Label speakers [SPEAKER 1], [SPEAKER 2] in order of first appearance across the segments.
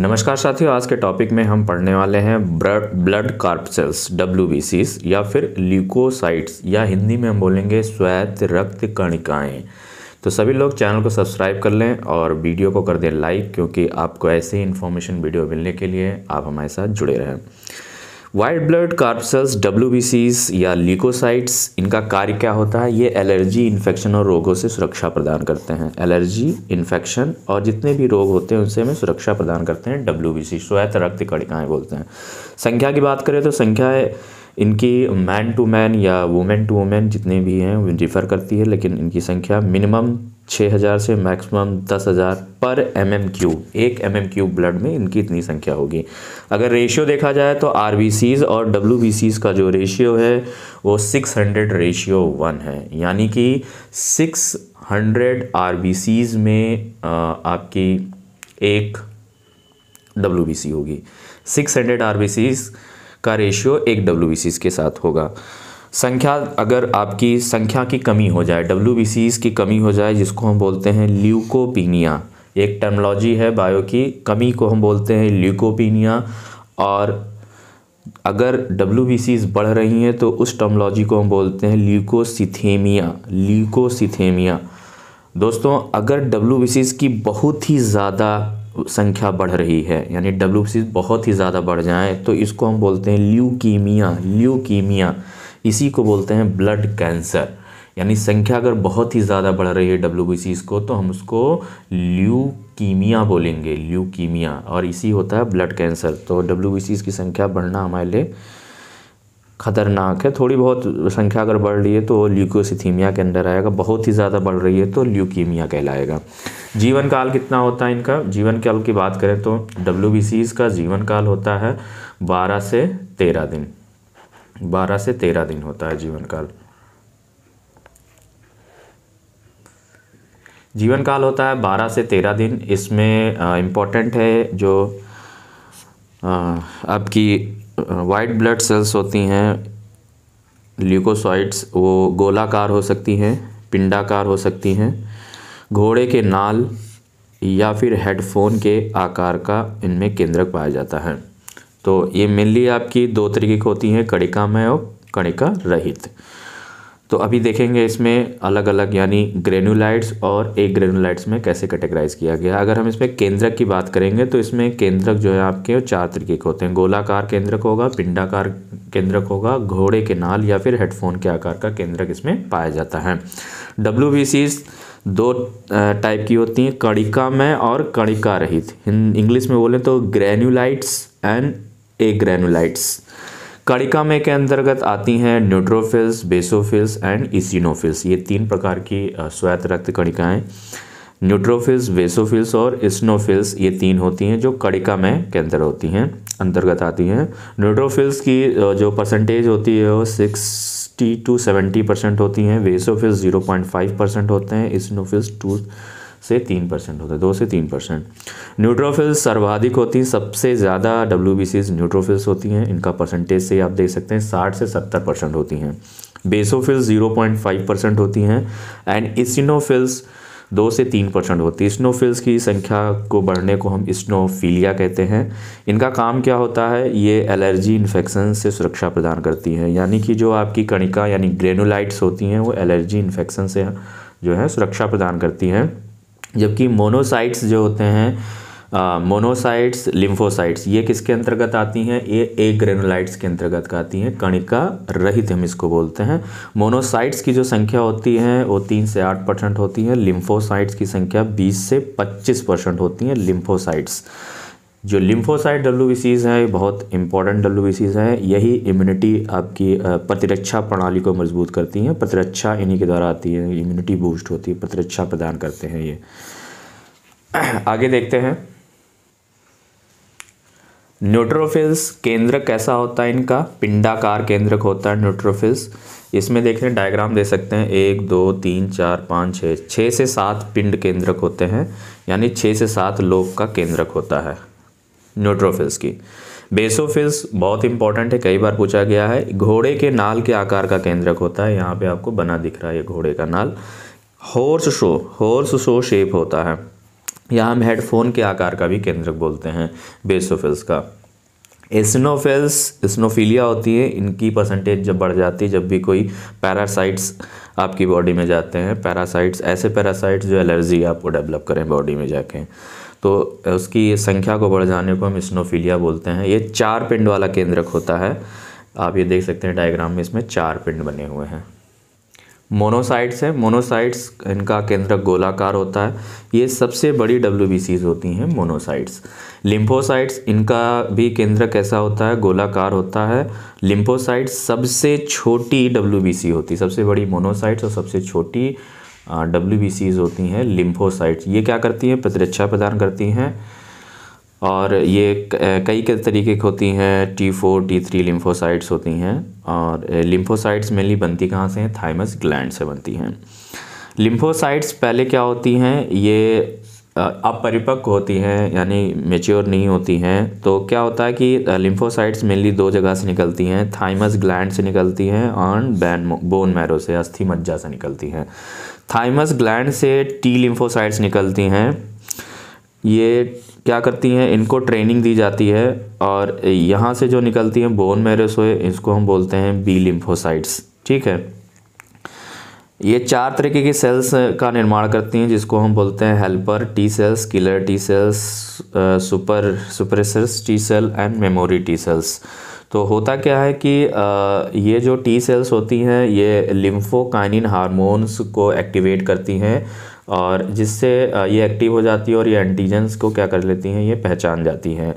[SPEAKER 1] नमस्कार साथियों आज के टॉपिक में हम पढ़ने वाले हैं ब्लड कार्पसेल्स डब्ल्यू या फिर ल्यूकोसाइट्स या हिंदी में हम बोलेंगे स्वैत रक्त कणिकाएँ तो सभी लोग चैनल को सब्सक्राइब कर लें और वीडियो को कर दें लाइक क्योंकि आपको ऐसे ही इन्फॉर्मेशन वीडियो मिलने के लिए आप हमारे साथ जुड़े रहें वाइट ब्लड कार्पसल्स डब्ल्यू या लीकोसाइट्स इनका कार्य क्या होता है ये एलर्जी इन्फेक्शन और रोगों से सुरक्षा प्रदान करते हैं एलर्जी इन्फेक्शन और जितने भी रोग होते हैं उनसे हमें सुरक्षा प्रदान करते हैं डब्ल्यू बी सी श्वेत रक्त कड़िकाएँ बोलते हैं संख्या की बात करें तो संख्या है इनकी मैन टू मैन या वुमेन टू वुमेन जितने भी हैं डिफ़र करती है लेकिन इनकी संख्या मिनिमम छः हज़ार से मैक्सिमम दस हज़ार पर एम एम क्यूब एक एम एम क्यूब ब्लड में इनकी इतनी संख्या होगी अगर रेशियो देखा जाए तो आर बी सीज़ और डब्ल्यू बी सीज़ का जो रेशियो है वो सिक्स हंड्रेड रेशियो वन है यानी कि six hundred R B Cs में आपकी एक डब्ल्यू बी सी होगी six hundred R B Cs का रेशियो एक डब्ल्यू के साथ होगा संख्या अगर आपकी संख्या की कमी हो जाए डब्ल्यू की कमी हो जाए जिसको हम बोलते हैं ल्यूकोपीनिया एक टर्मोलॉजी है बायो की कमी को हम बोलते हैं ल्यूकोपीनिया और अगर डब्ल्यू बढ़ रही हैं तो उस टर्मोलॉजी को हम बोलते हैं ल्यूकोसिथेमिया ल्यूकोसिथेमिया दोस्तों अगर डब्ल्यू की बहुत ही ज़्यादा संख्या बढ़ रही है यानी डब्ल्यू बहुत ही ज़्यादा बढ़ जाएँ तो इसको हम बोलते हैं ल्यूकीमिया ल्यूकीमिया इसी को बोलते हैं ब्लड कैंसर यानी संख्या अगर बहुत ही ज़्यादा बढ़ रही है डब्ल्यू को तो हम उसको ल्यूकीमिया बोलेंगे ल्यूकीमिया और इसी होता है ब्लड कैंसर तो डब्ल्यू की संख्या बढ़ना हमारे लिए ख़तरनाक है थोड़ी बहुत संख्या अगर बढ़ रही है तो ल्यूकोसिथीमिया के अंदर आएगा बहुत ही ज़्यादा बढ़ रही है तो ल्यूकीमिया कहलाएगा जीवन काल कितना होता है इनका जीवन काल की बात करें तो डब्ल्यू का जीवन काल होता है बारह से तेरह दिन बारह से तेरह दिन होता है जीवन काल जीवन काल होता है बारह से तेरह दिन इसमें इम्पॉर्टेंट है जो आपकी वाइट ब्लड सेल्स होती हैं ल्यूकोसाइट्स वो गोलाकार हो सकती हैं पिंडाकार हो सकती हैं घोड़े के नाल या फिर हेडफोन के आकार का इनमें केंद्रक पाया जाता है तो ये मेनली आपकी दो तरीके की होती हैं कणिका में और कणिका रहित तो अभी देखेंगे इसमें अलग अलग यानी ग्रेनुलाइट्स और ए ग्रेनुलाइट्स में कैसे कैटेगराइज किया गया अगर हम इसमें केंद्रक की बात करेंगे तो इसमें केंद्रक जो है आपके चार तरीके के होते हैं गोलाकार केंद्रक होगा पिंडाकार केंद्रक होगा घोड़े के नाल या फिर हेडफोन के आकार का केंद्रक इसमें पाया जाता है डब्ल्यू दो टाइप की होती हैं कणिका में और कणिका रहित इंग्लिश में बोलें तो ग्रेनुलाइट्स एंड ए ग्रेनुलाइट्स कड़िका में के अंतर्गत आती हैं न्यूट्रोफिल्स बेसोफिल्स एंड इसिनोफिल्स ये तीन प्रकार की स्वैत रक्त कणिकाएँ न्यूट्रोफिल्स बेसोफिल्स और इस्नोफिल्स ये तीन होती हैं जो कड़िकामय के अंदर होती हैं अंतर्गत आती हैं न्यूट्रोफिल्स की जो परसेंटेज होती है वो सिक्सटी टू सेवेंटी परसेंट होती हैं basophils zero point five percent होते हैं इस्नोफिल्स टू से तीन परसेंट होता है दो से तीन परसेंट न्यूट्रोफिल्स सर्वाधिक होती हैं सबसे ज़्यादा डब्ल्यू बी सीज न्यूट्रोफिल्स होती हैं इनका परसेंटेज से आप देख सकते हैं साठ से सत्तर परसेंट होती हैं basophils zero point five percent होती हैं एंड इसिनोफिल्स दो से तीन परसेंट होती है स्नोफिल्स की संख्या को बढ़ने को हम स्नोफीलिया कहते हैं इनका काम क्या होता है ये एलर्जी इन्फेक्शन से सुरक्षा प्रदान करती हैं यानी कि जो आपकी कणिका यानी ग्रेनुलाइट्स होती हैं वो एलर्जी इन्फेक्शन से जो है सुरक्षा प्रदान करती हैं जबकि मोनोसाइट्स जो होते हैं मोनोसाइट्स लिम्फोसाइट्स ये किसके अंतर्गत आती हैं ये ए ग्रेनोलाइट्स के अंतर्गत आती हैं कणिका रहित हम इसको बोलते हैं मोनोसाइट्स की जो संख्या होती है वो तीन से आठ परसेंट होती है लिम्फोसाइट्स की संख्या बीस से पच्चीस परसेंट होती है लिम्फोसाइट्स जो लिम्फोसाइट डब्ल्यू हैं बहुत इंपॉर्टेंट डब्ल्यू हैं यही इम्यूनिटी आपकी प्रतिरक्षा प्रणाली को मजबूत करती हैं प्रतिरक्षा इन्हीं के द्वारा आती है इम्यूनिटी बूस्ट होती है प्रतिरक्षा प्रदान करते हैं ये आगे देखते हैं न्यूट्रोफिल्स केंद्र कैसा होता है इनका पिंडाकार केंद्रक होता है न्यूट्रोफिल्स इसमें देख रहे डायग्राम दे सकते हैं एक दो तीन चार पाँच छः छः से सात पिंड केंद्रक होते हैं यानी छः से सात लोग का केंद्रक होता है न्यूट्रोफिल्स की बेसोफिल्स बहुत इंपॉर्टेंट है कई बार पूछा गया है घोड़े के नाल के आकार का केंद्रक होता है यहाँ पे आपको बना दिख रहा है ये घोड़े का नाल horseshoe horseshoe shape होता है यहाँ हम हेडफोन के आकार का भी केंद्रक बोलते हैं बेसोफिल्स का एसनोफिल्स स्नोफीलिया होती है इनकी परसेंटेज जब बढ़ जाती है जब भी कोई पैरासाइट्स आपकी बॉडी में जाते हैं पैरासाइट्स ऐसे पैरासाइट्स जो एलर्जी आपको डेवलप करें बॉडी में जाके तो उसकी संख्या को बढ़ जाने को हम स्नोफिलिया बोलते हैं ये चार पिंड वाला केंद्रक होता है आप ये देख सकते हैं डायग्राम में इसमें चार पिंड बने हुए हैं मोनोसाइट्स है मोनोसाइट्स इनका केंद्रक गोलाकार होता है ये सबसे बड़ी डब्ल्यू होती हैं मोनोसाइट्स लिम्फोसाइट्स इनका भी केंद्रक ऐसा होता है गोलाकार होता है लिम्फोसाइट्स सबसे छोटी डब्ल्यू होती है सबसे बड़ी मोनोसाइट्स और सबसे छोटी डब्ल्यू हाँ, होती हैं लिम्फोसाइट्स ये क्या करती हैं प्रतिरक्षा प्रदान करती हैं और ये कई के तरीके की होती हैं T four T three lymphocytes होती हैं और लिम्फोसाइट्स मेनली बनती कहाँ से हैं थाइमस ग्लैंड से बनती हैं लिम्फोसाइट्स पहले क्या होती हैं ये अपरिपक्व होती हैं यानी मेच्योर नहीं होती हैं तो क्या होता है कि लिम्फोसाइट्स मेनली दो जगह से निकलती हैं थाइमस ग्लैंड से निकलती हैं और बैन बोन मैरो से अस्थि मज्जा से निकलती हैं थाइमस ग्लैंड से टी लिम्फोसाइट्स निकलती हैं ये क्या करती हैं इनको ट्रेनिंग दी जाती है और यहाँ से जो निकलती हैं बोन मेरेसोए इसको हम बोलते हैं बी लिम्फोसाइट्स ठीक है ये चार तरीके की सेल्स का निर्माण करती हैं जिसको हम बोलते हैं helper T cells killer T cells super suppressors T cell and memory T cells तो होता क्या है कि ये जो टी सेल्स होती हैं ये लिम्फोकाइनिन हारमोन्स को एक्टिवेट करती हैं और जिससे ये एक्टिव हो जाती है और ये एंटीजेंस को क्या कर लेती हैं ये पहचान जाती हैं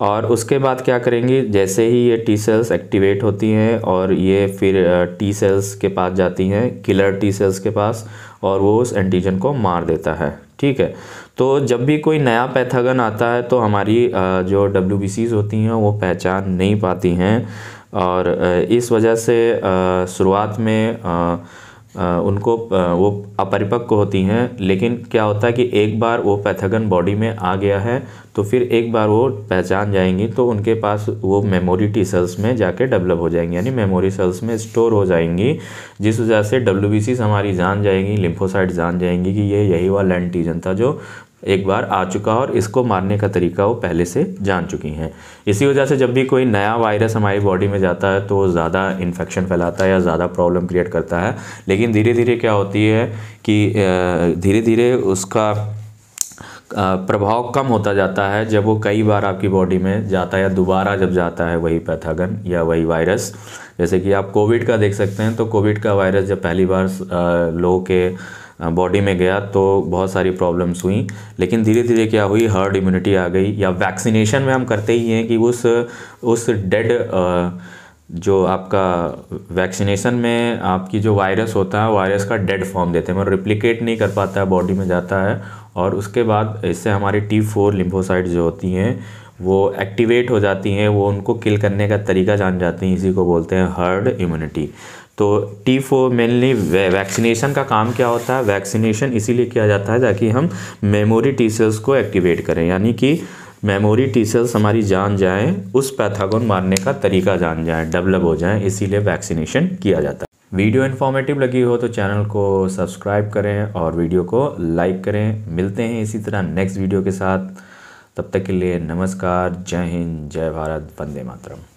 [SPEAKER 1] और उसके बाद क्या करेंगे जैसे ही ये टी सेल्स एक्टिवेट होती हैं और ये फिर टी सेल्स के पास जाती हैं किलर टी सेल्स के पास और वो उस एंटीजन को मार देता है ठीक है तो जब भी कोई नया पैथागन आता है तो हमारी जो डब्ल्यू होती हैं वो पहचान नहीं पाती हैं और इस वजह से शुरुआत में उनको वो अपरिपक्व होती हैं लेकिन क्या होता है कि एक बार वो पैथगन बॉडी में आ गया है तो फिर एक बार वो पहचान जाएंगी तो उनके पास वो मेमोरी टी सेल्स में जाके डेवलप हो जाएंगी यानी मेमोरी सेल्स में स्टोर हो जाएंगी जिस वजह से डब्ल्यू हमारी जान जाएंगी लिम्फोसाइट जान जाएंगी कि ये यही वाला एंटीजन था जो एक बार आ चुका और इसको मारने का तरीका वो पहले से जान चुकी हैं इसी वजह से जब भी कोई नया वायरस हमारी बॉडी में जाता है तो ज़्यादा इन्फेक्शन फैलाता है या ज़्यादा प्रॉब्लम क्रिएट करता है लेकिन धीरे धीरे क्या होती है कि धीरे धीरे उसका प्रभाव कम होता जाता है जब वो कई बार आपकी बॉडी में जाता है या दोबारा जब जाता है वही पैथागन या वही वायरस जैसे कि आप कोविड का देख सकते हैं तो कोविड का वायरस जब पहली बार लोगों के बॉडी में गया तो बहुत सारी प्रॉब्लम्स हुई लेकिन धीरे धीरे क्या हुई हर्ड इम्यूनिटी आ गई या वैक्सीनेशन में हम करते ही हैं कि उस उस डेड जो आपका वैक्सीनेशन में आपकी जो वायरस होता है वायरस का डेड फॉर्म देते हैं मतलब रिप्लिकेट नहीं कर पाता है बॉडी में जाता है और उसके बाद इससे हमारी टी फोर लिम्फोसाइड जो होती हैं वो एक्टिवेट हो जाती हैं वो उनको किल करने का तरीका जान जाती हैं इसी को बोलते हैं हर्ड इम्यूनिटी तो टी फोर मेनली वैक्सीनेशन का काम क्या होता है वैक्सीनेशन इसीलिए किया जाता है ताकि हम मेमोरी टी सेल्स को एक्टिवेट करें यानी कि मेमोरी टी सेल्स हमारी जान जाएं उस पैथागोन मारने का तरीका जान जाएं डेवलप हो जाएं इसीलिए वैक्सीनेशन किया जाता है वीडियो इन्फॉर्मेटिव लगी हो तो चैनल को सब्सक्राइब करें और वीडियो को लाइक करें मिलते हैं इसी तरह नेक्स्ट वीडियो के साथ तब तक के लिए नमस्कार जय हिंद जय भारत वंदे मातरम